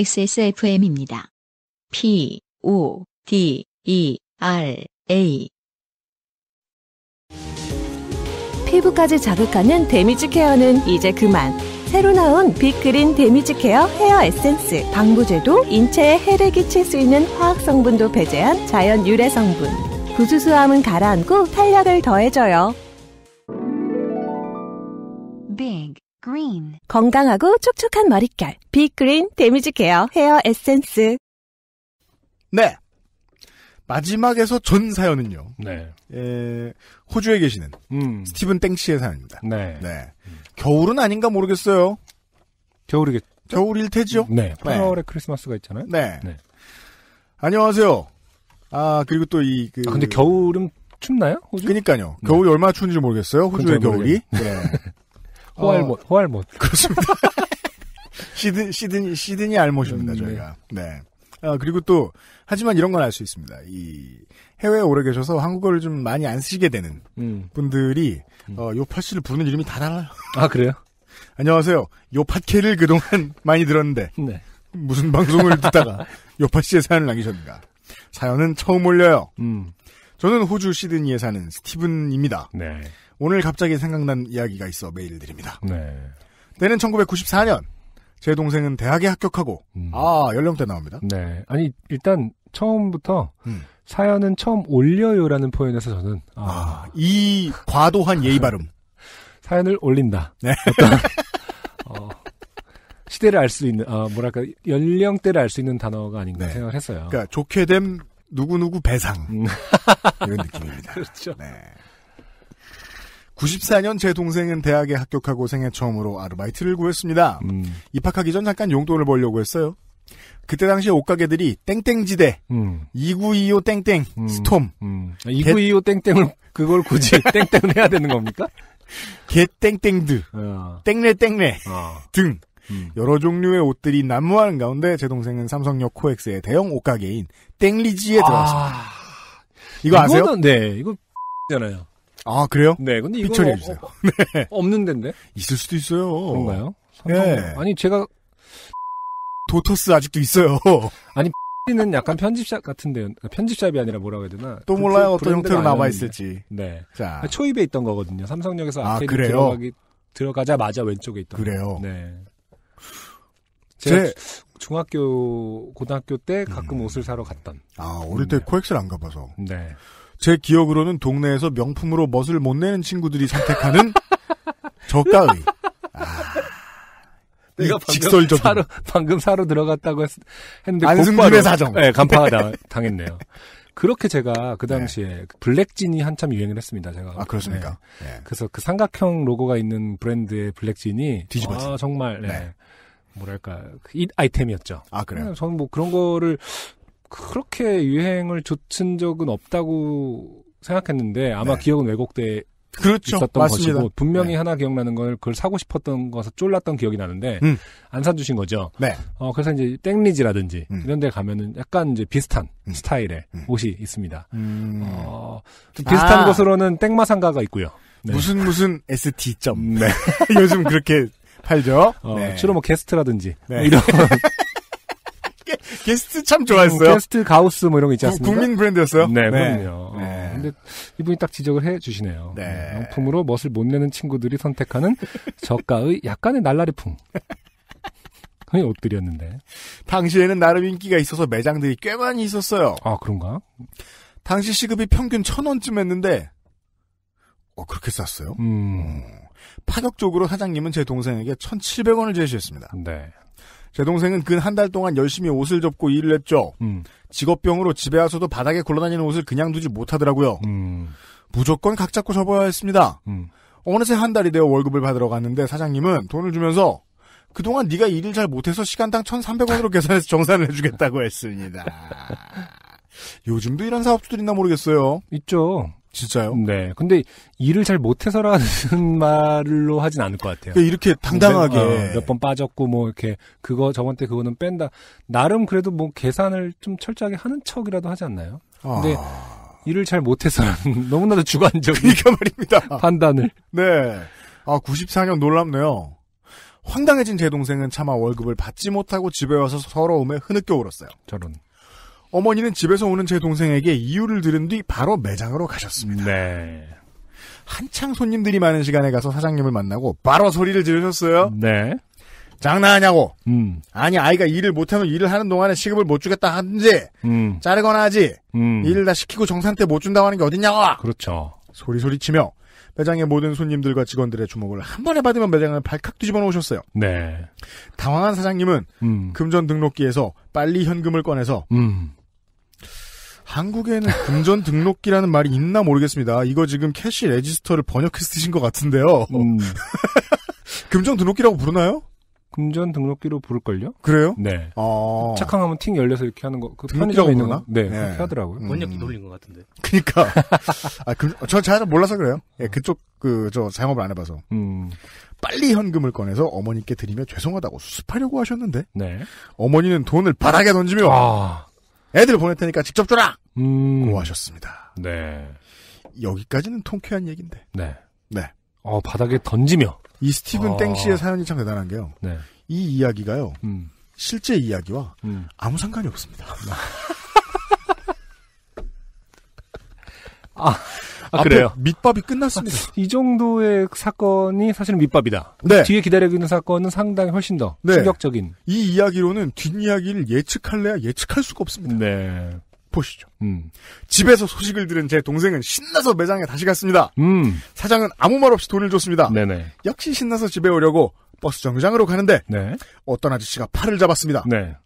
XSFM입니다. P, O, D, E, R, A. 피부까지 자극하는 데미지 케어는 이제 그만. 새로 나온 빅그린 데미지 케어 헤어 에센스. 방부제도 인체에 해를 끼칠 수 있는 화학성분도 배제한 자연 유래 성분. 부수수함은 가라앉고 탄력을 더해줘요. Big g r e 건강하고 촉촉한 머릿결. 빅그린 데미지 케어 헤어 에센스. 네. 마지막에서 전 사연은요. 네. 에, 예, 호주에 계시는 음. 스티븐 땡 씨의 사연입니다. 네. 네. 음. 겨울은 아닌가 모르겠어요. 겨울이겠. 겨울일 테죠. 네. 8월에 네. 크리스마스가 있잖아요. 네. 네. 안녕하세요. 아 그리고 또 이 그. 아, 근데 겨울은 춥나요? 호주? 그니까요. 네. 겨울이 얼마나 추운지 모르겠어요. 호주의 겨울이. 네. 호알못, 어, 호알못. 그렇습니다. 시드, 시드니, 시드니 알못입니다, 음, 네. 저희가. 네. 네. 아, 그리고 또, 하지만 이런 건 알 수 있습니다. 이, 해외에 오래 계셔서 한국어를 좀 많이 안 쓰시게 되는 음. 분들이, 음. 어, 요팟 씨를 부르는 이름이 다 달라요. 아, 그래요? 안녕하세요. 요팟캐를 그동안 많이 들었는데, 네. 무슨 방송을 듣다가 요팟 씨의 사연을 남기셨는가. 사연은 처음 올려요. 음. 저는 호주 시드니에 사는 스티븐입니다. 네. 오늘 갑자기 생각난 이야기가 있어 메일 을 드립니다. 네. 때는 1994년. 제 동생은 대학에 합격하고 음. 아 연령대 나옵니다. 네, 아니 일단 처음부터 음. 사연은 처음 올려요라는 표현에서 저는 아, 아이 과도한 예의 발음 사연을 올린다. 네. 어떤, 어, 시대를 알 수 있는 아, 뭐랄까 연령대를 알 수 있는 단어가 아닌가 네. 생각했어요. 그러니까 좋게 됨 누구누구 배상 음. 이런 느낌입니다. 그렇죠. 네. 94년 제 동생은 대학에 합격하고 생애 처음으로 아르바이트를 구했습니다. 음. 입학하기 전 잠깐 용돈을 벌려고 했어요. 그때 당시에 옷가게들이 땡땡지대, 음. 2925 땡땡, 음. 스톰. 음. 2925 개... 땡땡을 그걸 굳이 땡땡을 해야 되는 겁니까? 개땡땡드, 어. 땡래땡래 어. 등 음. 여러 종류의 옷들이 난무하는 가운데 제 동생은 삼성역 코엑스의 대형 옷가게인 땡리지에 들어왔습니다. 아... 이거 아세요? 이거는, 네, 이거 잖아요. 아 그래요? 네. 근데 이거 처해 어, 주세요. 어, 네. 없는 데인데. 있을 수도 있어요. 그런가요? 네. 아니 제가 도토스 아직도 있어요. 아니 는 약간 편집샵 같은데 편집샵이 아니라 뭐라고 해야 되나? 또 그 몰라요 어떤 형태로 남아 있을지. 네. 자 아, 초입에 있던 거거든요. 삼성역에서 아, 아케이드 들어가기 들어가자마자 왼쪽에 있던. 그래요. 네. 제가 제... 중학교 고등학교 때 가끔 음. 옷을 사러 갔던. 아 어릴 때 음. 코엑스를 안 가봐서. 네. 제 기억으로는 동네에서 명품으로 멋을 못 내는 친구들이 선택하는 저가의. 아. 내가 방금 직설적인. 사로, 방금 사로 들어갔다고 했, 는데 안승준의 사정. 네, 간파가 당, 당했네요. 그렇게 제가 그 네. 당시에 네. 블랙진이 한참 유행을 했습니다. 제가 아 그렇습니까? 네. 네. 그래서 그 삼각형 로고가 있는 브랜드의 블랙진이 뒤집어진 아, 정말 네. 네. 뭐랄까 이 그 아이템이었죠. 아 그래요? 저는 뭐 그런 거를 그렇게 유행을 좇은 적은 없다고 생각했는데 아마 네. 기억은 왜곡돼 그렇죠. 있었던 맞습니다. 것이고 분명히 네. 하나 기억나는 걸 그걸 사고 싶었던 것에 서 쫄랐던 기억이 나는데 음. 안 사주신 거죠. 네. 어 그래서 이제 땡리지라든지 음. 이런 데 가면은 약간 이제 비슷한 음. 스타일의 음. 옷이 있습니다. 음. 어 아. 비슷한 아. 곳으로는 땡마상가가 있고요. 네. 무슨 무슨 ST 점. 네. 요즘 그렇게 팔죠. 어, 주로 네. 뭐 게스트라든지 네. 이런 게스트 참 좋아했어요. 어, 게스트 가우스 뭐 이런 거 있지 않습니까? 국민 브랜드였어요? 네, 네. 그럼요. 네. 어, 근데 이분이 딱 지적을 해 주시네요. 네. 네. 명품으로 멋을 못 내는 친구들이 선택하는 저가의 약간의 날라리풍. 그게 옷들이었는데. 당시에는 나름 인기가 있어서 매장들이 꽤 많이 있었어요. 아, 그런가? 당시 시급이 평균 천 원쯤 했는데, 어, 그렇게 쌌어요? 음. 어. 파격적으로 사장님은 제 동생에게 천칠백 원을 제시했습니다. 네. 제 동생은 근 한 달 동안 열심히 옷을 접고 일을 했죠. 음. 직업병으로 집에 와서도 바닥에 굴러다니는 옷을 그냥 두지 못하더라고요. 음. 무조건 각 잡고 접어야 했습니다. 음. 어느새 한 달이 되어 월급을 받으러 갔는데 사장님은 돈을 주면서 그동안 네가 일을 잘 못해서 시간당 1,300원으로 계산해서 정산을 해주겠다고 했습니다. 요즘도 이런 사업주들이나 모르겠어요. 있죠. 진짜요? 네. 근데 일을 잘 못해서라는 말로 하진 않을 것 같아요. 그러니까 이렇게 당당하게 어, 몇번 빠졌고 뭐 이렇게 그거 저번 때 그거는 뺀다. 나름 그래도 뭐 계산을 좀 철저하게 하는 척이라도 하지 않나요? 근데 아... 일을 잘 못해서라는 너무나도 주관적인 그러니까 말입니다. 판단을. 네. 아 94년 놀랍네요. 황당해진 제 동생은 차마 월급을 받지 못하고 집에 와서 서러움에 흐느껴 울었어요. 저런. 어머니는 집에서 오는 제 동생에게 이유를 들은 뒤 바로 매장으로 가셨습니다. 네. 한창 손님들이 많은 시간에 가서 사장님을 만나고 바로 소리를 지르셨어요. 네. 장난하냐고. 음. 아니 아이가 일을 못하면 일을 하는 동안에 시급을 못 주겠다 하든지 음. 자르거나 하지. 음. 일을 다 시키고 정산 때 못 준다고 하는 게 어딨냐고. 그렇죠. 소리소리치며 매장의 모든 손님들과 직원들의 주목을 한 번에 받으면 매장을 발칵 뒤집어 놓으셨어요. 네. 당황한 사장님은 음. 금전 등록기에서 빨리 현금을 꺼내서 음. 한국에는 금전 등록기라는 말이 있나 모르겠습니다. 이거 지금 캐시 레지스터를 번역해 쓰신 것 같은데요. 음. 금전 등록기라고 부르나요? 금전 등록기로 부를걸요? 그래요? 네. 아... 착항하면 팅 열려서 이렇게 하는 거. 그등록기라 있는 거? 네, 네. 하더라고요. 음... 번역기 음. 돌린 것 같은데. 그니까. 아, 그, 어, 저잘 몰라서 그래요. 예, 네, 그쪽, 그, 저, 사용업을 안 해봐서. 음. 빨리 현금을 꺼내서 어머니께 드리며 죄송하다고 수습하려고 하셨는데. 네. 어머니는 돈을 바닥에 던지며. 아... 애들 보낼 테니까 직접 줘라. 음. 고하셨습니다. 네. 여기까지는 통쾌한 얘기인데. 네. 네. 어, 바닥에 던지며. 이 스티븐 어. 땡씨의 사연이 참 대단한 게요. 네. 이 이야기가요. 음. 실제 이야기와 음. 아무 상관이 없습니다. 아. 아, 그래요? 밑밥이 끝났습니다. 아, 이 정도의 사건이 사실은 밑밥이다. 네. 뒤에 기다리고 있는 사건은 상당히 훨씬 더 네. 충격적인. 이 이야기로는 뒷이야기를 예측할래야 예측할 수가 없습니다. 네. 보시죠. 음. 집에서 소식을 들은 제 동생은 신나서 매장에 다시 갔습니다. 음. 사장은 아무 말 없이 돈을 줬습니다. 네네. 역시 신나서 집에 오려고 버스 정류장으로 가는데 네. 어떤 아저씨가 팔을 잡았습니다. 네.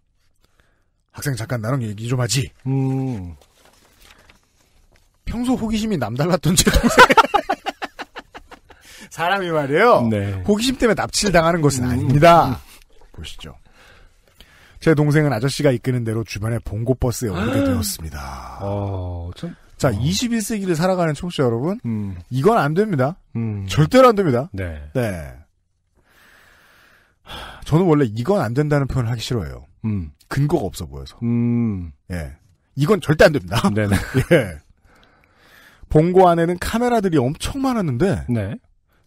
학생 잠깐 나랑 얘기 좀 하지. 음. 평소 호기심이 남달랐던 제 동생. 사람이 말이에요. 네. 호기심 때문에 납치를 당하는 것은 아닙니다. 음. 보시죠. 제 동생은 아저씨가 이끄는 대로 주변의 봉고버스에 오르게 아. 되었습니다. 어, 참, 자, 어. 아. 21세기를 살아가는 청취자 여러분, 음. 이건 안 됩니다. 음. 절대로 안 됩니다. 네. 네. 저는 원래 이건 안 된다는 표현을 하기 싫어해요. 음. 근거가 없어 보여서. 음. 예. 이건 절대 안 됩니다. 네네. 예. 본고 안에는 카메라들이 엄청 많았는데 네.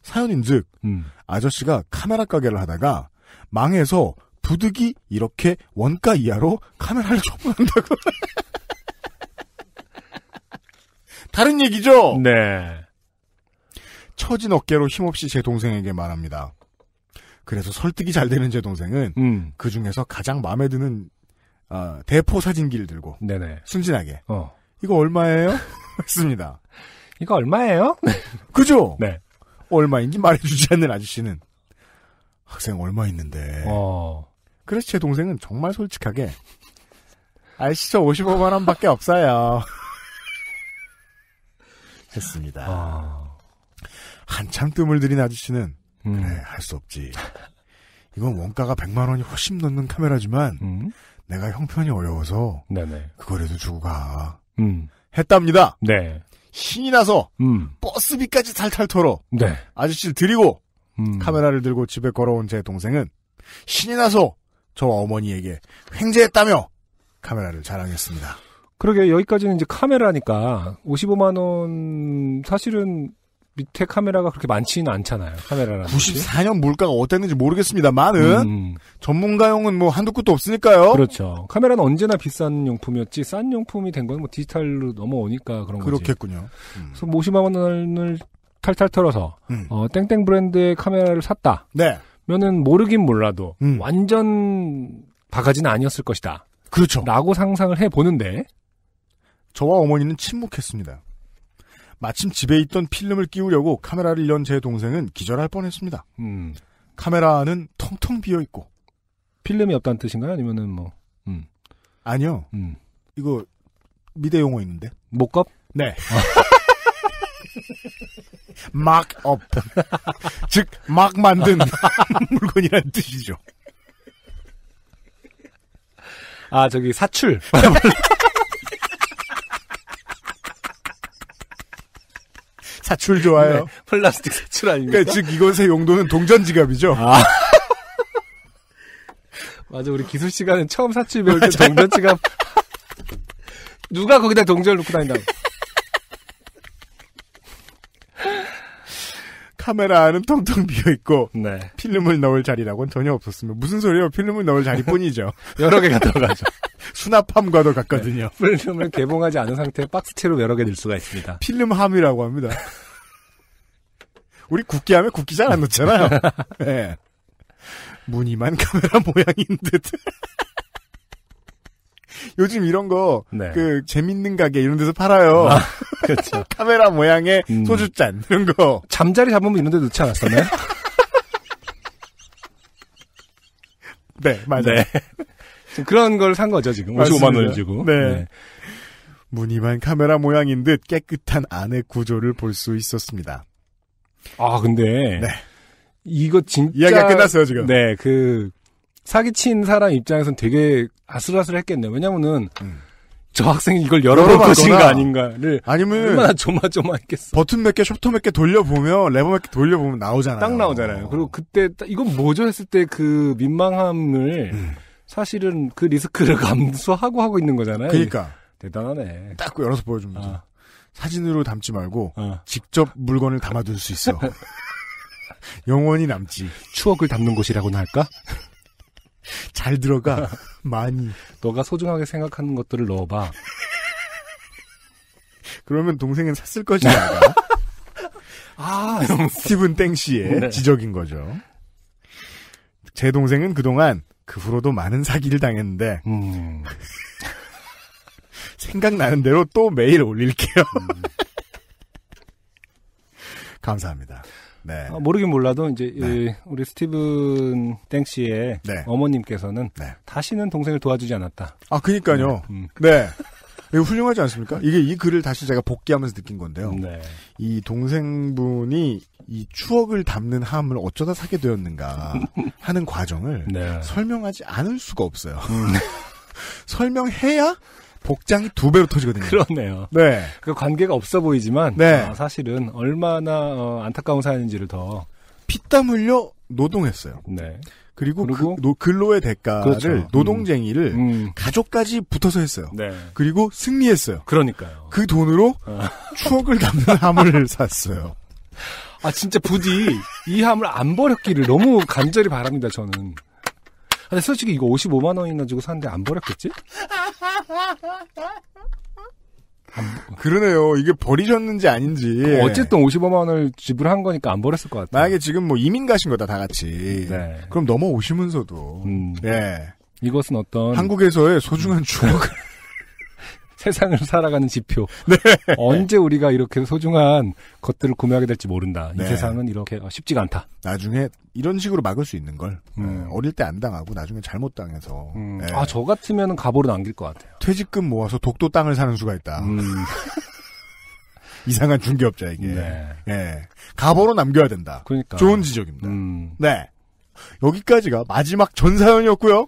사연인즉 음. 아저씨가 카메라 가게를 하다가 망해서 부득이 이렇게 원가 이하로 카메라를 처분한다고 다른 얘기죠. 네. 처진 어깨로 힘없이 제 동생에게 말합니다. 그래서 설득이 잘 되는 제 동생은 음. 그 중에서 가장 마음에 드는 어, 대포 사진기를 들고 네네. 순진하게 어. 이거 얼마예요? 했습니다. 이거 얼마예요? 네. 그죠? 네. 얼마인지 말해주지 않는 아저씨는 학생 얼마 있는데. 어. 그래서 제 동생은 정말 솔직하게 아시죠 55만 원밖에 없어요. 했습니다. 어. 한참 뜸을 들인 아저씨는 음. 그래 할 수 없지. 이건 원가가 100만 원이 훨씬 넘는 카메라지만 음. 내가 형편이 어려워서 네네. 그거라도 주고 가. 음. 했답니다. 네. 신이 나서 음. 버스비까지 탈탈 털어 네. 아저씨를 드리고 음. 카메라를 들고 집에 걸어온 제 동생은 신이 나서 저와 어머니에게 횡재했다며 카메라를 자랑했습니다. 그러게 여기까지는 이제 카메라니까 55만 원 사실은 밑에 카메라가 그렇게 많지는 않잖아요. 카메라라는 94년 물가가 어땠는지 모르겠습니다만은 음, 음. 전문가용은 뭐 한두 끝도 없으니까요. 그렇죠. 카메라는 언제나 비싼 용품이었지 싼 용품이 된 건 뭐 디지털로 넘어오니까 그런 거지. 그렇겠군요. 음. 음. 그래서 50만 뭐 원을 탈탈 털어서 음. 어, 땡땡 브랜드의 카메라를 샀다. 네. 면은 모르긴 몰라도 음. 완전 바가지는 아니었을 것이다. 그렇죠. 라고 상상을 해 보는데 저와 어머니는 침묵했습니다. 마침 집에 있던 필름을 끼우려고 카메라를 연 제 동생은 기절할 뻔했습니다. 음. 카메라는 텅텅 비어 있고 필름이 없다는 뜻인가요? 아니면은 뭐 음. 아니요. 음. 이거 미대 용어 있는데 목겁? 네. 아. 막업 즉막 만든 물건이란 뜻이죠. 아 저기 사출 사출 좋아요. 네, 플라스틱 사출 아닙니까? 네, 즉 이것의 용도는 동전 지갑이죠. 아. 맞아 우리 기술 시간은 처음 사출 배울 때 동전 지갑 누가 거기다 동전을 놓고 다닌다고. 카메라 안은 텅텅 비어 있고 네. 필름을 넣을 자리라고는 전혀 없었으면 무슨 소리예요? 필름을 넣을 자리뿐이죠. 여러 개가 들어가죠. 수납함과도 같거든요. 네. 필름을 개봉하지 않은 상태에 박스채로 여러 개넣 수가 있습니다. 필름함이라고 합니다. 우리 굳기하면굳기잘 안 넣잖아요. 네. 예. 무늬만 카메라 모양인 듯. 요즘 이런 거, 네. 그, 재밌는 가게 이런 데서 팔아요. 아, 그렇죠. 카메라 모양의 음. 소주잔, 이런 거. 잠자리 잡으면 이런 데 넣지 않았었나요? 네, 맞아요. 네. 그런 걸 산 거죠 지금. 55만 원을 주고. 네. 네. 무늬만 카메라 모양인 듯 깨끗한 안의 구조를 볼 수 있었습니다. 아 근데 네. 이거 진짜 이야기가 끝났어요 지금. 네, 그 사기친 사람 입장에선 되게 아슬아슬했겠네요. 왜냐면은 음. 저 학생이 이걸 열어볼 것인가 아닌가를 아니면 얼마나 조마조마했겠어. 버튼 몇 개, 쇼터몇 개 돌려보면 레버 몇 개 돌려보면 나오잖아요. 딱 나오잖아요. 그리고 그때 이건 뭐죠 했을 때 그 민망함을 음. 사실은 그 리스크를 감수하고 하고 있는 거잖아요. 그러니까 대단하네. 딱 그 열어서 보여줍니다. 아. 어. 사진으로 담지 말고 아. 직접 물건을 담아둘 수 있어. 영원히 남지. 추억을 담는 곳이라고나 할까? 잘 들어가 어. 많이. 너가 소중하게 생각하는 것들을 넣어봐. 그러면 동생은 샀을 것이다. 아, 스티븐 땡씨의 네. 지적인 거죠. 제 동생은 그동안 그 후로도 많은 사기를 당했는데 음. 생각나는 대로 또메일 올릴게요. 감사합니다. 네. 아, 모르긴 몰라도 이제 네. 우리 스티븐 땡 씨의 네. 어머님께서는 네. 다시는 동생을 도와주지 않았다. 아 그니까요. 네. 음. 네. 이거 훌륭하지 않습니까? 이게 이 글을 다시 제가 복귀하면서 느낀 건데요. 네. 이 동생분이 이 추억을 담는 함을 어쩌다 사게 되었는가 하는 과정을 네. 설명하지 않을 수가 없어요. 음. 설명해야 복장이 두 배로 터지거든요. 그렇네요. 네. 그 관계가 없어 보이지만 네. 어, 사실은 얼마나 어, 안타까운 사연인지를 더 피땀 흘려 노동했어요. 네. 그리고, 그 그리고 그, 노, 근로의 대가를 그렇죠. 노동쟁이를 음. 음. 가족까지 붙어서 했어요. 네. 그리고 승리했어요. 그러니까요. 그 돈으로 아. 추억을 담는 함을 샀어요. 아 진짜 부디 이 함을 안 버렸기를 너무 간절히 바랍니다 저는. 아, 근데 솔직히 이거 55만 원이나 주고 샀는데 안 버렸겠지? 그러네요. 이게 버리셨는지 아닌지. 어, 어쨌든 55만 원을 지불한 거니까 안 버렸을 것 같아요. 만약에 지금 뭐 이민 가신 거다 다 같이. 네. 그럼 넘어오시면서도. 음. 네. 이것은 어떤 한국에서의 소중한 음. 추억. 세상을 살아가는 지표. 네. 언제 우리가 이렇게 소중한 것들을 구매하게 될지 모른다. 이 네. 세상은 이렇게 쉽지가 않다. 나중에 이런 식으로 막을 수 있는 걸 음. 네, 어릴 때 안 당하고 나중에 잘못 당해서. 음. 네. 아저 같으면 가보로 남길 것 같아요. 퇴직금 모아서 독도 땅을 사는 수가 있다. 음. 이상한 중개업자에게. 네. 예. 가보로 남겨야 된다. 그러니까. 좋은 지적입니다. 음. 네. 여기까지가 마지막 전사연이었고요.